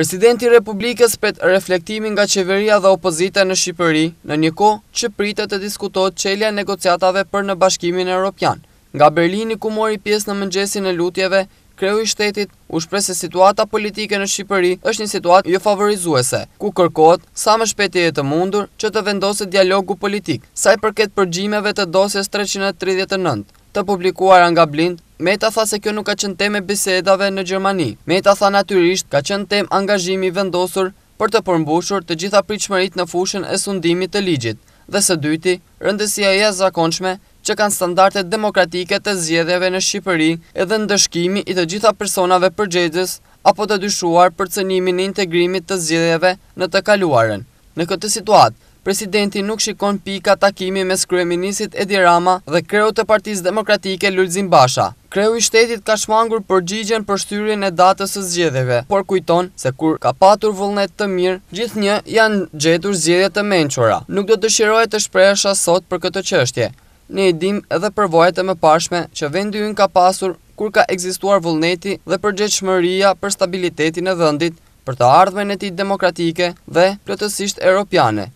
Presidenti Republikës pet reflektimin nga qeveria dhe opozita në Shqipëri në një ko që pritë të diskutot qelja negociatave për në bashkimin e Europian. Nga Berlini ku mori pjesë në mëngjesin e lutjeve, kreu i shtetit u shprese se situata politike në Shqipëri është një situatë jo favorizuese, ku kërkohet sa më e të mundur që të vendoset dialogu politik, sa i përket përgjimeve të dosjes 339, të publikuara nga blind, Meta tha se kjo nuk ka qënë e bisedave në Gjermani. Meta tha natyrisht ka qënë tem angazhimi vendosur për të përmbushur të gjitha pritëshmërit në fushën e sundimit të ligjit, dhe së dyti, rëndësia e jazë zakonçme që kanë standartet demokratike të zjedheve në Shqipëri edhe ndëshkimi i të gjitha personave përgjegjës apo të dyshuar për cënimin e integrimit të zjedheve në të kaluarën. Në këtë situatë, presidenti nuk shikon pika takimi mes kreminisit Edi Rama dhe kreut të partiz demokratike Lullzim Basha. Kreu i shtetit ka shmangur përgjigjen për shtyrin e datës së zgjedeve, por kujton se kur ka patur vullnet të mirë, gjithë një janë gjetur zgjede të menqora. Nuk do të shirojë të shpresha sot për këtë qështje. Ne i dim edhe përvojët e më pashme që vendi unë ka pasur kur ka egzistuar vullneti dhe shmëria për stabilitetin e dhëndit për të ardhme në ti demokratike dhe plotësisht europiane,